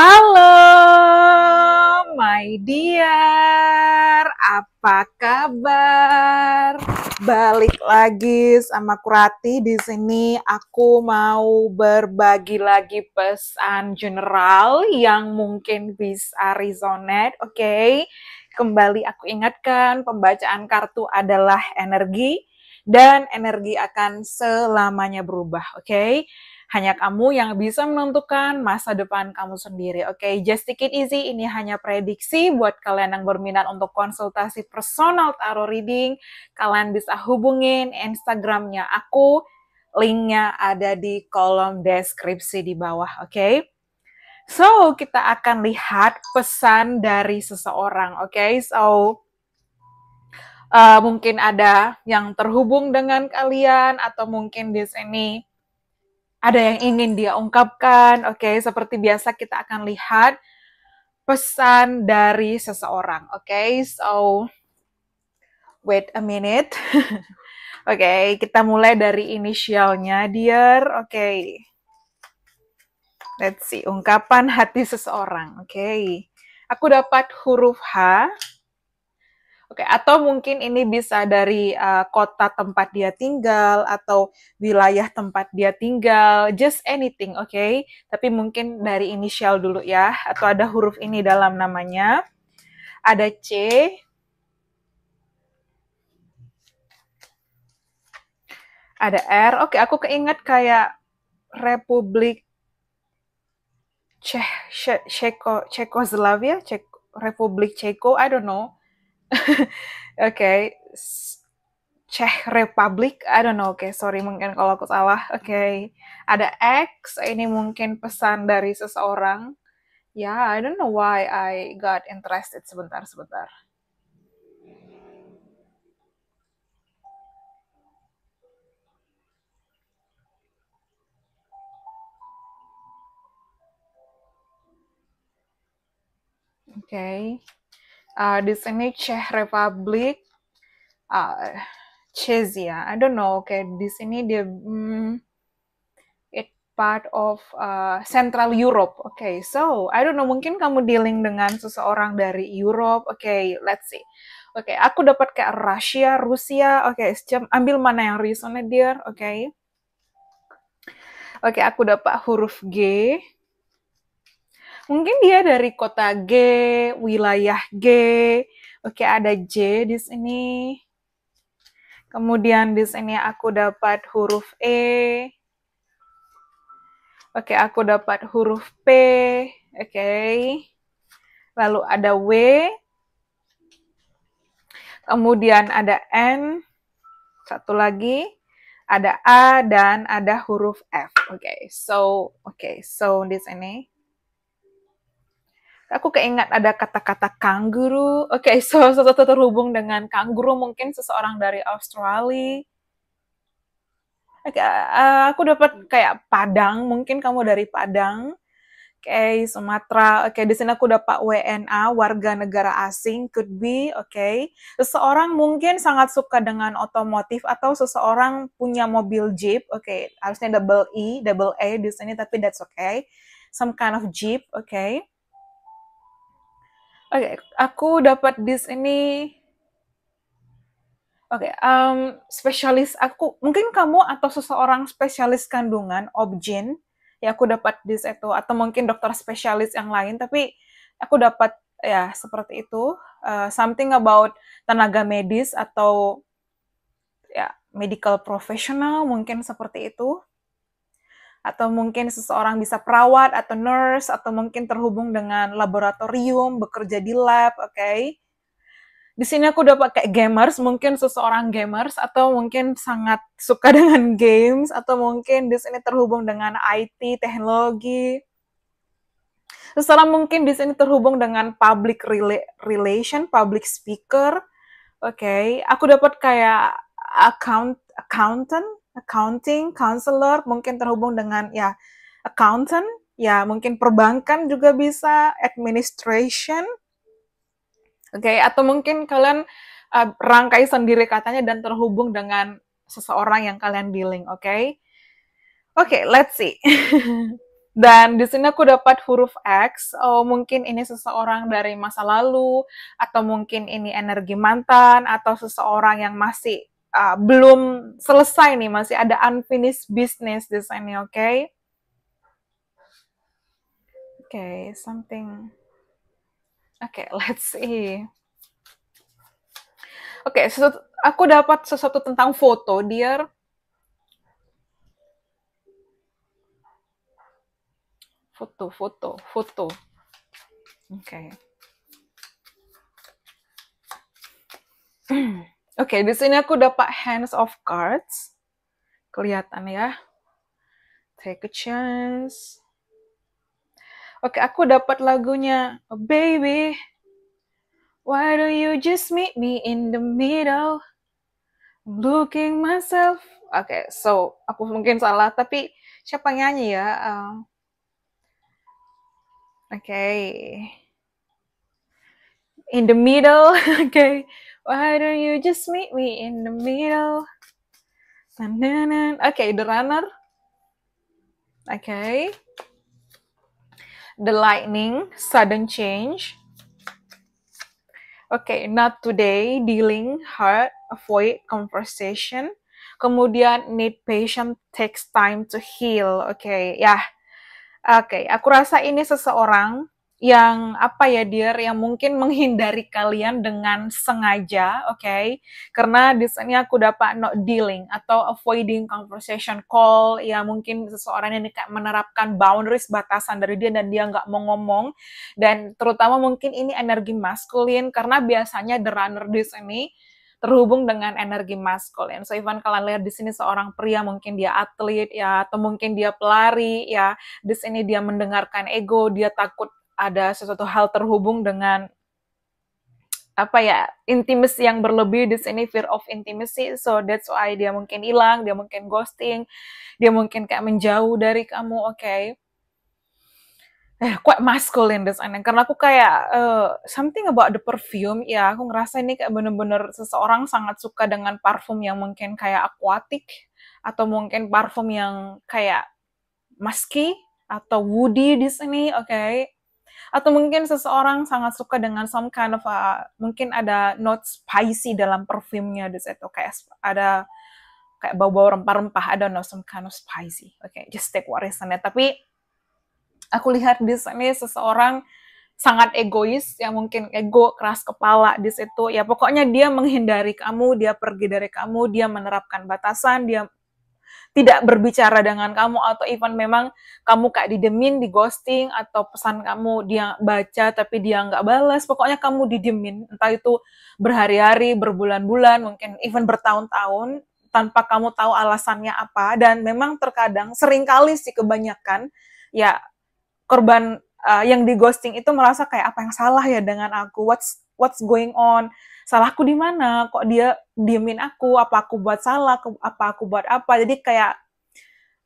Halo, my dear. Apa kabar? Balik lagi sama Kurati di sini. Aku mau berbagi lagi pesan general yang mungkin bisa resonate, oke? Okay? Kembali aku ingatkan, pembacaan kartu adalah energi dan energi akan selamanya berubah, oke? Okay? Hanya kamu yang bisa menentukan masa depan kamu sendiri. Oke, okay? just take it easy. Ini hanya prediksi buat kalian yang berminat untuk konsultasi personal tarot reading. Kalian bisa hubungin Instagramnya aku. Linknya ada di kolom deskripsi di bawah. Oke. Okay? So, kita akan lihat pesan dari seseorang, oke? Okay? So, uh, mungkin ada yang terhubung dengan kalian atau mungkin di sini ada yang ingin dia ungkapkan. Oke, okay? seperti biasa kita akan lihat pesan dari seseorang. Oke, okay? so wait a minute. Oke, okay, kita mulai dari inisialnya, dear. Oke. Okay. Let's see, ungkapan hati seseorang. Oke. Okay. Aku dapat huruf H. Oke, atau mungkin ini bisa dari uh, kota tempat dia tinggal atau wilayah tempat dia tinggal, just anything, oke? Okay? Tapi mungkin dari inisial dulu ya, atau ada huruf ini dalam namanya. Ada C. Ada R. Oke, aku keinget kayak Republik Ceko, Ceko, Ceko Republik Ceko, I don't know Oke, Czech Republic, I don't know, oke okay, sorry mungkin kalau aku salah, oke okay. ada X, ini mungkin pesan dari seseorang, ya yeah, I don't know why I got interested sebentar sebentar. Oke. Okay. Uh, di sini Czech Republic, uh, ah, Czechia. Ya, I don't know. Oke, okay. di sini dia um, it part of uh, Central Europe. Oke, okay. so I don't know. Mungkin kamu dealing dengan seseorang dari Europe. Oke, okay, let's see. Oke, okay, aku dapat kayak Rusia, Rusia. Oke, okay, ambil mana yang reasonnya, dear. Oke. Okay. Oke, okay, aku dapat huruf G mungkin dia dari kota G, wilayah G. Oke, ada J di sini. Kemudian di sini aku dapat huruf E. Oke, aku dapat huruf P. Oke. Lalu ada W. Kemudian ada N. Satu lagi ada A dan ada huruf F. Oke, so oke, so di sini aku keingat ada kata-kata kanguru. Oke, okay, so sesuatu terhubung dengan kanguru mungkin seseorang dari Australia. Oke, okay, uh, eh, eh, aku dapat kayak Padang, mungkin kamu dari Padang. Oke, okay, Sumatera. Oke, okay, di sini aku dapat WNA, warga negara asing, could be, oke. Okay. Seseorang mungkin sangat suka dengan otomotif atau seseorang punya mobil Jeep, oke. Okay. Harusnya double E, double A di sini tapi that's okay. Some kind of Jeep, oke. Okay. Oke, okay, aku dapat dis ini. Oke, okay, um, spesialis aku mungkin kamu atau seseorang spesialis kandungan, objen, ya aku dapat dis itu atau mungkin dokter spesialis yang lain, tapi aku dapat ya seperti itu. Uh, something about tenaga medis atau ya medical professional mungkin seperti itu atau mungkin seseorang bisa perawat atau nurse atau mungkin terhubung dengan laboratorium bekerja di lab oke okay? di sini aku udah pakai gamers mungkin seseorang gamers atau mungkin sangat suka dengan games atau mungkin di sini terhubung dengan IT teknologi seseorang mungkin di sini terhubung dengan public rela relation public speaker oke okay? aku dapat kayak account accountant accounting, counselor, mungkin terhubung dengan ya accountant, ya mungkin perbankan juga bisa, administration, oke, okay? atau mungkin kalian uh, rangkai sendiri katanya dan terhubung dengan seseorang yang kalian dealing, oke? Okay? Oke, okay, let's see. Dan di sini aku dapat huruf X. Oh, mungkin ini seseorang dari masa lalu, atau mungkin ini energi mantan, atau seseorang yang masih uh, belum selesai nih, masih ada unfinished business di sini, oke? Okay? Oke, okay, something. Oke, okay, let's see. Oke, okay, sesuatu, aku dapat sesuatu tentang foto, dear. Foto, foto, foto. Oke. Okay. Oke, okay, di sini aku dapat hands of cards. Kelihatan ya. Take a chance. Oke, okay, aku dapat lagunya Baby. Why do you just meet me in the middle? Looking myself. Oke, okay, so aku mungkin salah, tapi siapa nyanyi ya? Uh, Oke. Okay. In the middle. Oke. Okay. Why don't you just meet me in the middle? Oke, okay, The Runner. Oke. Okay. The Lightning, Sudden Change. Oke, okay, Not Today, Dealing, Hard, Avoid, Conversation. Kemudian Need Patient, Takes Time to Heal. Oke, okay, ya. Yeah. Oke, okay, aku rasa ini seseorang yang apa ya dear yang mungkin menghindari kalian dengan sengaja, oke? Okay? Karena di sini aku dapat not dealing atau avoiding conversation call, ya mungkin seseorang ini kayak menerapkan boundaries batasan dari dia dan dia nggak mau ngomong dan terutama mungkin ini energi maskulin karena biasanya the runner di sini terhubung dengan energi maskulin. So Ivan kalian lihat di sini seorang pria mungkin dia atlet ya atau mungkin dia pelari ya. Di sini dia mendengarkan ego, dia takut ada sesuatu hal terhubung dengan apa ya intimacy yang berlebih di sini fear of intimacy so that's why dia mungkin hilang dia mungkin ghosting dia mungkin kayak menjauh dari kamu oke okay. eh quite masculine this ending karena aku kayak uh, something about the perfume ya aku ngerasa ini kayak bener-bener seseorang sangat suka dengan parfum yang mungkin kayak aquatic atau mungkin parfum yang kayak musky atau woody di sini oke okay atau mungkin seseorang sangat suka dengan some kind of a, uh, mungkin ada note spicy dalam perfumnya di situ kayak ada kayak bau-bau rempah-rempah ada no some kind of spicy oke okay, just take what is on it tapi aku lihat di sini seseorang sangat egois yang mungkin ego keras kepala di situ ya pokoknya dia menghindari kamu dia pergi dari kamu dia menerapkan batasan dia tidak berbicara dengan kamu atau even memang kamu kayak didemin, di ghosting atau pesan kamu dia baca tapi dia nggak balas, pokoknya kamu didemin entah itu berhari-hari, berbulan-bulan, mungkin even bertahun-tahun tanpa kamu tahu alasannya apa dan memang terkadang seringkali sih kebanyakan ya korban uh, yang di ghosting itu merasa kayak apa yang salah ya dengan aku what's what's going on salahku di mana kok dia diemin aku apa aku buat salah apa aku buat apa jadi kayak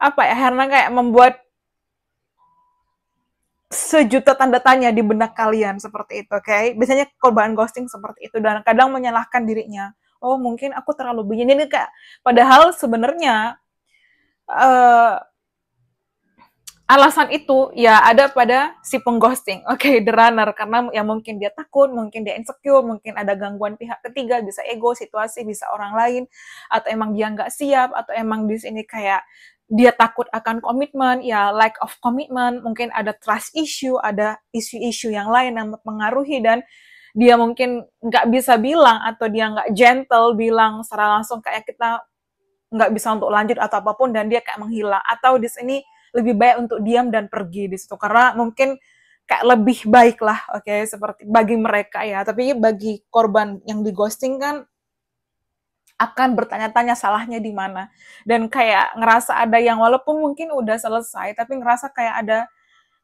apa ya karena kayak membuat sejuta tanda tanya di benak kalian seperti itu oke okay? biasanya korban ghosting seperti itu dan kadang menyalahkan dirinya oh mungkin aku terlalu begini ini kayak padahal sebenarnya eh, alasan itu ya ada pada si pengghosting, oke, okay, the runner karena ya mungkin dia takut, mungkin dia insecure, mungkin ada gangguan pihak ketiga, bisa ego, situasi, bisa orang lain, atau emang dia nggak siap, atau emang di sini kayak dia takut akan komitmen, ya lack of commitment, mungkin ada trust issue, ada isu-isu yang lain yang mempengaruhi dan dia mungkin nggak bisa bilang atau dia nggak gentle bilang secara langsung kayak kita nggak bisa untuk lanjut atau apapun dan dia kayak menghilang atau di sini lebih baik untuk diam dan pergi di situ karena mungkin kayak lebih baik lah oke okay? seperti bagi mereka ya tapi bagi korban yang di ghosting kan akan bertanya-tanya salahnya di mana dan kayak ngerasa ada yang walaupun mungkin udah selesai tapi ngerasa kayak ada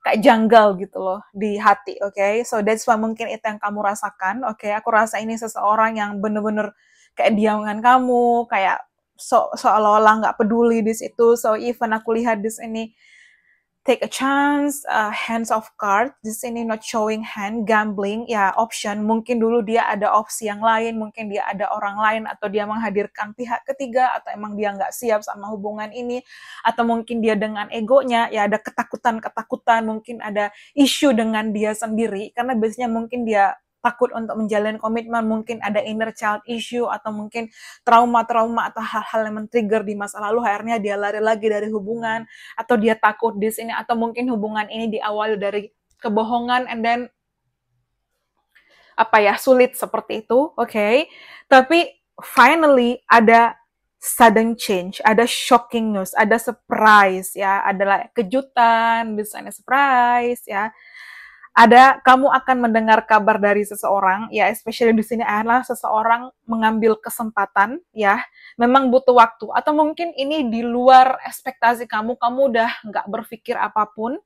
kayak janggal gitu loh di hati, oke? Okay? So that's why mungkin itu yang kamu rasakan, oke? Okay? Aku rasa ini seseorang yang bener-bener kayak diamkan kamu, kayak so seolah-olah nggak peduli di situ so even aku lihat di sini take a chance uh, hands off card di sini not showing hand gambling ya option mungkin dulu dia ada opsi yang lain mungkin dia ada orang lain atau dia menghadirkan pihak ketiga atau emang dia nggak siap sama hubungan ini atau mungkin dia dengan egonya ya ada ketakutan ketakutan mungkin ada isu dengan dia sendiri karena biasanya mungkin dia takut untuk menjalin komitmen, mungkin ada inner child issue atau mungkin trauma-trauma atau hal-hal yang men-trigger di masa lalu, akhirnya dia lari lagi dari hubungan atau dia takut di sini atau mungkin hubungan ini di awal dari kebohongan and then apa ya sulit seperti itu, oke? Okay? Tapi finally ada sudden change, ada shocking news, ada surprise ya, adalah kejutan, misalnya surprise ya ada kamu akan mendengar kabar dari seseorang ya especially di sini adalah seseorang mengambil kesempatan ya memang butuh waktu atau mungkin ini di luar ekspektasi kamu kamu udah nggak berpikir apapun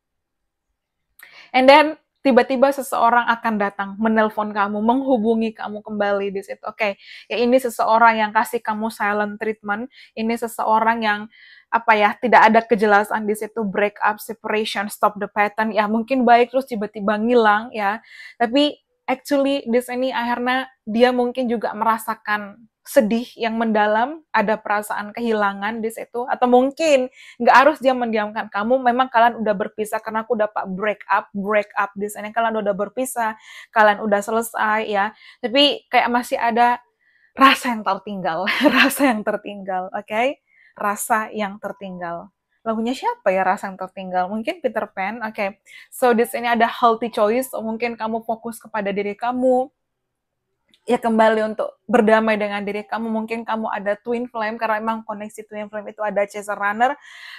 and then tiba-tiba seseorang akan datang menelpon kamu menghubungi kamu kembali di situ oke okay, ya ini seseorang yang kasih kamu silent treatment ini seseorang yang apa ya tidak ada kejelasan di situ break up separation stop the pattern ya mungkin baik terus tiba-tiba ngilang ya tapi actually di sini akhirnya dia mungkin juga merasakan sedih yang mendalam, ada perasaan kehilangan di situ, atau mungkin nggak harus dia mendiamkan kamu. Memang kalian udah berpisah karena aku dapat break up, break up di sini kalian udah berpisah, kalian udah selesai ya. Tapi kayak masih ada rasa yang tertinggal, rasa yang tertinggal, oke? Okay? rasa yang tertinggal. Lagunya siapa ya rasa yang tertinggal? Mungkin Peter Pan. Oke, okay. so di sini ada healthy choice. Mungkin kamu fokus kepada diri kamu. Ya kembali untuk berdamai dengan diri kamu. Mungkin kamu ada twin flame karena emang koneksi twin flame itu ada chaser runner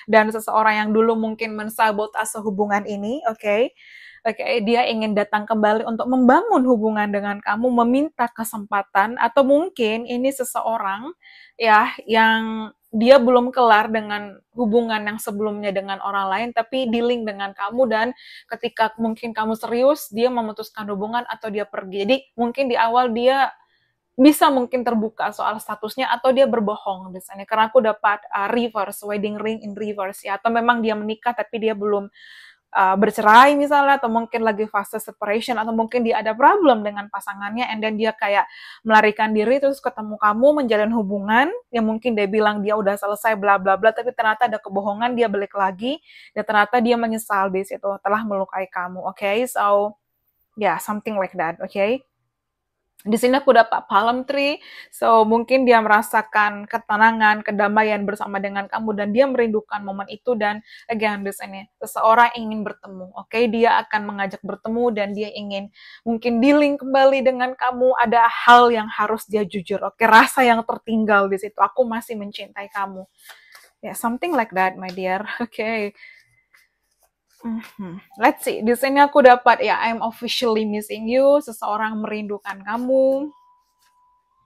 dan seseorang yang dulu mungkin mensabotase hubungan ini. Oke. Okay oke okay, dia ingin datang kembali untuk membangun hubungan dengan kamu, meminta kesempatan atau mungkin ini seseorang ya yang dia belum kelar dengan hubungan yang sebelumnya dengan orang lain tapi dealing dengan kamu dan ketika mungkin kamu serius dia memutuskan hubungan atau dia pergi jadi mungkin di awal dia bisa mungkin terbuka soal statusnya atau dia berbohong misalnya karena aku dapat uh, reverse wedding ring in reverse ya atau memang dia menikah tapi dia belum Uh, bercerai misalnya atau mungkin lagi fase separation atau mungkin dia ada problem dengan pasangannya and then dia kayak melarikan diri terus ketemu kamu menjalin hubungan yang mungkin dia bilang dia udah selesai bla bla bla tapi ternyata ada kebohongan dia balik lagi dan ternyata dia menyesal di situ telah melukai kamu oke okay? so ya yeah, something like that oke okay? Di sini aku dapat palm tree, so mungkin dia merasakan ketenangan, kedamaian bersama dengan kamu, dan dia merindukan momen itu, dan again di sini, seseorang ingin bertemu, oke, okay? dia akan mengajak bertemu, dan dia ingin mungkin dealing kembali dengan kamu, ada hal yang harus dia jujur, oke, okay? rasa yang tertinggal di situ, aku masih mencintai kamu. Ya, yeah, something like that, my dear, oke. Okay hmm Let's see, di sini aku dapat ya I'm officially missing you, seseorang merindukan kamu.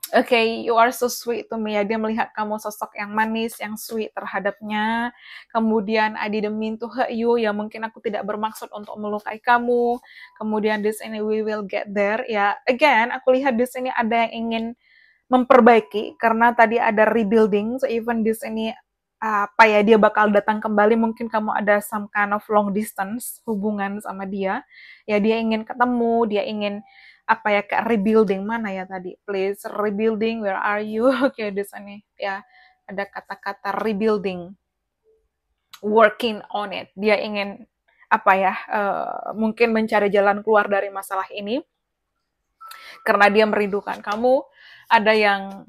Oke, okay, you are so sweet to me. Ya, dia melihat kamu sosok yang manis, yang sweet terhadapnya. Kemudian I didn't mean to hurt you. Ya, mungkin aku tidak bermaksud untuk melukai kamu. Kemudian di sini we will get there. Ya, again, aku lihat di sini ada yang ingin memperbaiki karena tadi ada rebuilding. So even di sini apa ya dia bakal datang kembali mungkin kamu ada some kind of long distance hubungan sama dia ya dia ingin ketemu dia ingin apa ya kayak rebuilding mana ya tadi please rebuilding where are you oke okay, di sini ya ada kata-kata rebuilding working on it dia ingin apa ya uh, mungkin mencari jalan keluar dari masalah ini karena dia merindukan kamu ada yang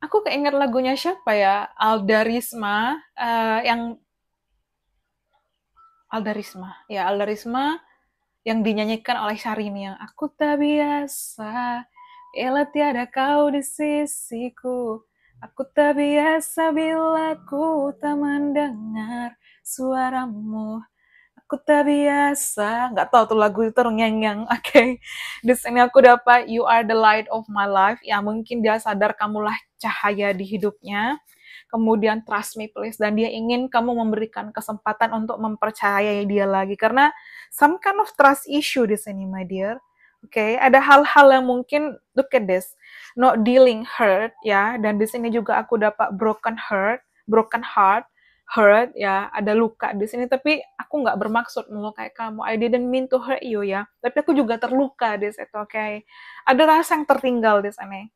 aku keinget lagunya siapa ya Aldarisma uh, yang Aldarisma ya Aldarisma yang dinyanyikan oleh Syarini yang aku tak biasa Ela tiada kau di sisiku Aku tak biasa bila ku tak mendengar suaramu aku tak biasa, nggak tahu tuh lagu itu yang yang Oke, okay. di sini aku dapat You Are the Light of My Life. Ya mungkin dia sadar kamulah cahaya di hidupnya. Kemudian trust me please dan dia ingin kamu memberikan kesempatan untuk mempercayai dia lagi karena some kind of trust issue di sini my dear. Oke, okay, ada hal-hal yang mungkin look at this, not dealing hurt ya dan di sini juga aku dapat broken heart, broken heart hurt ya, ada luka di sini. Tapi aku nggak bermaksud melukai kamu. I didn't mean to hurt you ya. Tapi aku juga terluka di situ. Oke, okay? ada rasa yang tertinggal di sana.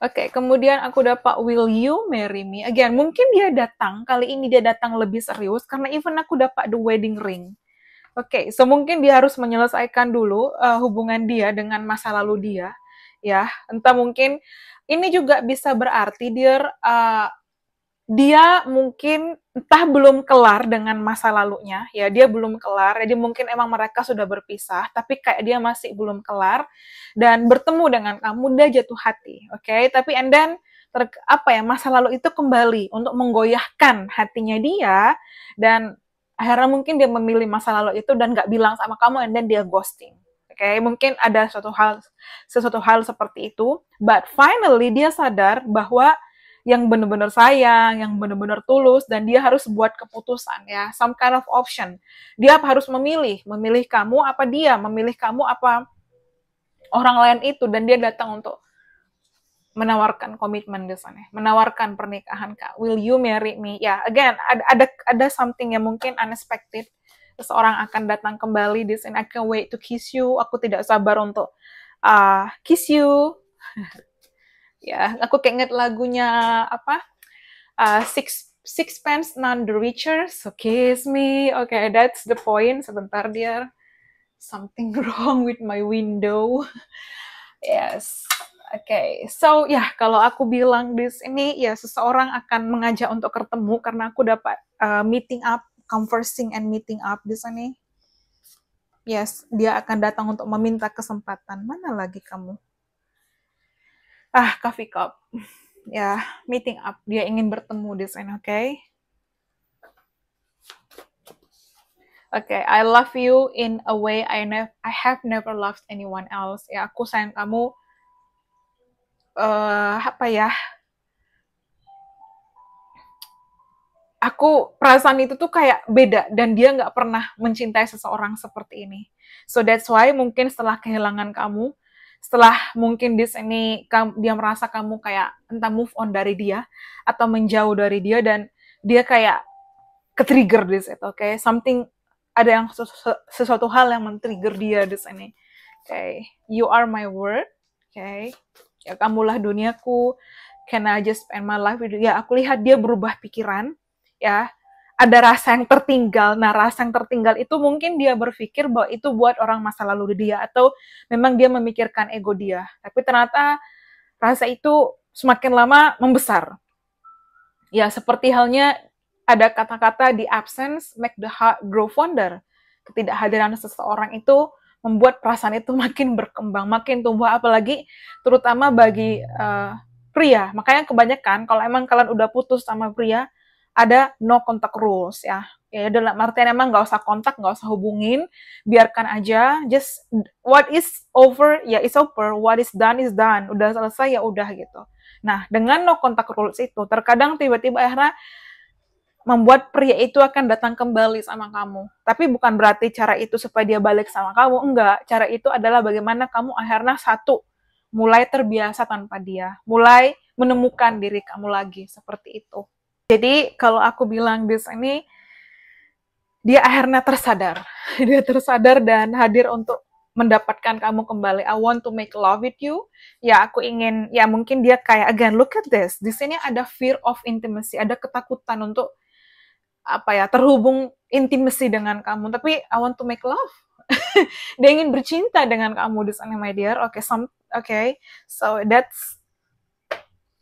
Oke, okay, kemudian aku dapat will you marry me? Again, mungkin dia datang, kali ini dia datang lebih serius karena even aku dapat the wedding ring. Oke, okay, so mungkin dia harus menyelesaikan dulu uh, hubungan dia dengan masa lalu dia. Ya, entah mungkin ini juga bisa berarti dia uh, eh, dia mungkin entah belum kelar dengan masa lalunya, ya dia belum kelar, jadi mungkin emang mereka sudah berpisah, tapi kayak dia masih belum kelar dan bertemu dengan kamu ah, dia jatuh hati, oke? Okay? Tapi and then ter, apa ya masa lalu itu kembali untuk menggoyahkan hatinya dia dan akhirnya mungkin dia memilih masa lalu itu dan gak bilang sama kamu and then dia ghosting, okay? Mungkin ada suatu hal sesuatu hal seperti itu, but finally dia sadar bahwa yang benar-benar sayang, yang benar-benar tulus, dan dia harus buat keputusan ya, some kind of option. Dia harus memilih, memilih kamu apa dia, memilih kamu apa orang lain itu, dan dia datang untuk menawarkan komitmen di sana, menawarkan pernikahan kak. Will you marry me? Ya, yeah, again ada ada ada something yang mungkin unexpected. Seseorang akan datang kembali di sini. I can't wait to kiss you. Aku tidak sabar untuk uh, kiss you. ya aku inget lagunya apa uh, six sixpence none the richer so kiss me oke okay, that's the point sebentar dia something wrong with my window yes Oke, okay. so ya yeah, kalau aku bilang this ini ya seseorang akan mengajak untuk ketemu karena aku dapat uh, meeting up, conversing and meeting up di sini. Yes, dia akan datang untuk meminta kesempatan. Mana lagi kamu? ah coffee cup ya yeah, meeting up dia ingin bertemu di sana oke okay? oke okay, I love you in a way I never I have never loved anyone else ya aku sayang kamu uh, apa ya aku perasaan itu tuh kayak beda dan dia nggak pernah mencintai seseorang seperti ini. So that's why mungkin setelah kehilangan kamu, setelah mungkin di sini dia merasa kamu kayak entah move on dari dia atau menjauh dari dia dan dia kayak ke trigger di situ, oke? Okay? Something ada yang sesuatu hal yang men-trigger dia di sini. Oke, okay. you are my world. Oke, okay. ya kamulah duniaku. Can I just spend my life with you? Ya, aku lihat dia berubah pikiran, ya ada rasa yang tertinggal. Nah, rasa yang tertinggal itu mungkin dia berpikir bahwa itu buat orang masa lalu dia atau memang dia memikirkan ego dia. Tapi ternyata rasa itu semakin lama membesar. Ya, seperti halnya ada kata-kata di absence make the heart grow fonder. Ketidakhadiran seseorang itu membuat perasaan itu makin berkembang, makin tumbuh apalagi terutama bagi uh, pria. Makanya kebanyakan kalau emang kalian udah putus sama pria, ada no contact rules ya. Ya, ya dalam artian emang nggak usah kontak, nggak usah hubungin, biarkan aja. Just what is over ya is over, what is done is done. Udah selesai ya udah gitu. Nah dengan no contact rules itu terkadang tiba-tiba akhirnya membuat pria itu akan datang kembali sama kamu. Tapi bukan berarti cara itu supaya dia balik sama kamu, enggak. Cara itu adalah bagaimana kamu akhirnya satu mulai terbiasa tanpa dia, mulai menemukan diri kamu lagi seperti itu. Jadi kalau aku bilang bis ini dia akhirnya tersadar. Dia tersadar dan hadir untuk mendapatkan kamu kembali. I want to make love with you. Ya, aku ingin ya mungkin dia kayak again look at this. Di sini ada fear of intimacy, ada ketakutan untuk apa ya, terhubung intimacy dengan kamu. Tapi I want to make love. dia ingin bercinta dengan kamu di sana, my dear. Oke, okay, some oke. Okay. So that's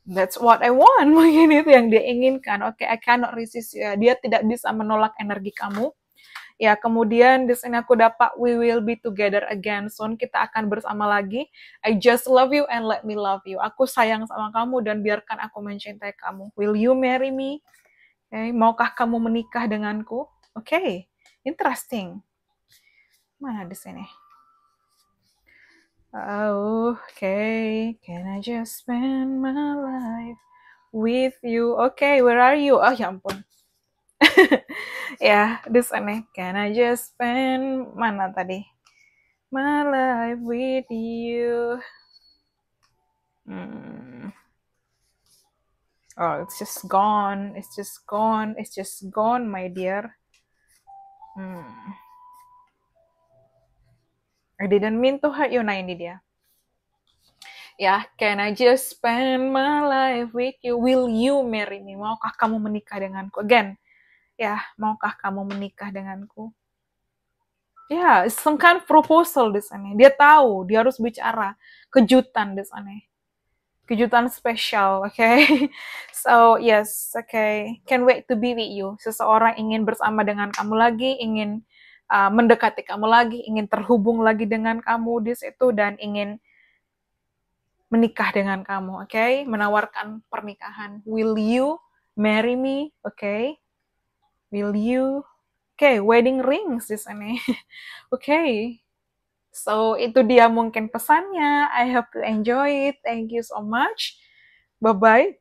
that's what I want mungkin itu yang dia inginkan oke okay, I cannot resist ya dia tidak bisa menolak energi kamu ya kemudian di sini aku dapat we will be together again soon kita akan bersama lagi I just love you and let me love you aku sayang sama kamu dan biarkan aku mencintai kamu will you marry me okay. Eh, maukah kamu menikah denganku oke okay. interesting mana di sini Oh, okay, can I just spend my life with you? Okay, where are you? Oh, ya Yeah, this one. Can I just spend mana tadi? My life with you. Hmm. Oh, it's just gone. It's just gone. It's just gone, my dear. Hmm. I didn't mean to hurt you. Nah, ini dia. Ya, yeah, can I just spend my life with you? Will you marry me? Maukah kamu menikah denganku? Again, ya, yeah, maukah kamu menikah denganku? Ya, yeah, some kind of proposal di sana. Dia tahu, dia harus bicara. Kejutan di sana. Kejutan spesial, oke? Okay? so, yes, oke. Okay. Can't wait to be with you. Seseorang ingin bersama dengan kamu lagi, ingin uh, mendekati kamu lagi, ingin terhubung lagi dengan kamu di situ dan ingin menikah dengan kamu, oke? Okay? Menawarkan pernikahan. Will you marry me? Oke. Okay? Will you Oke, okay, wedding rings di sini. Oke. Okay. So, itu dia mungkin pesannya. I hope you enjoy it. Thank you so much. Bye-bye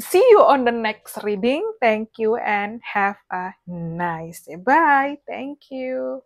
see you on the next reading. Thank you and have a nice day. Bye. Thank you.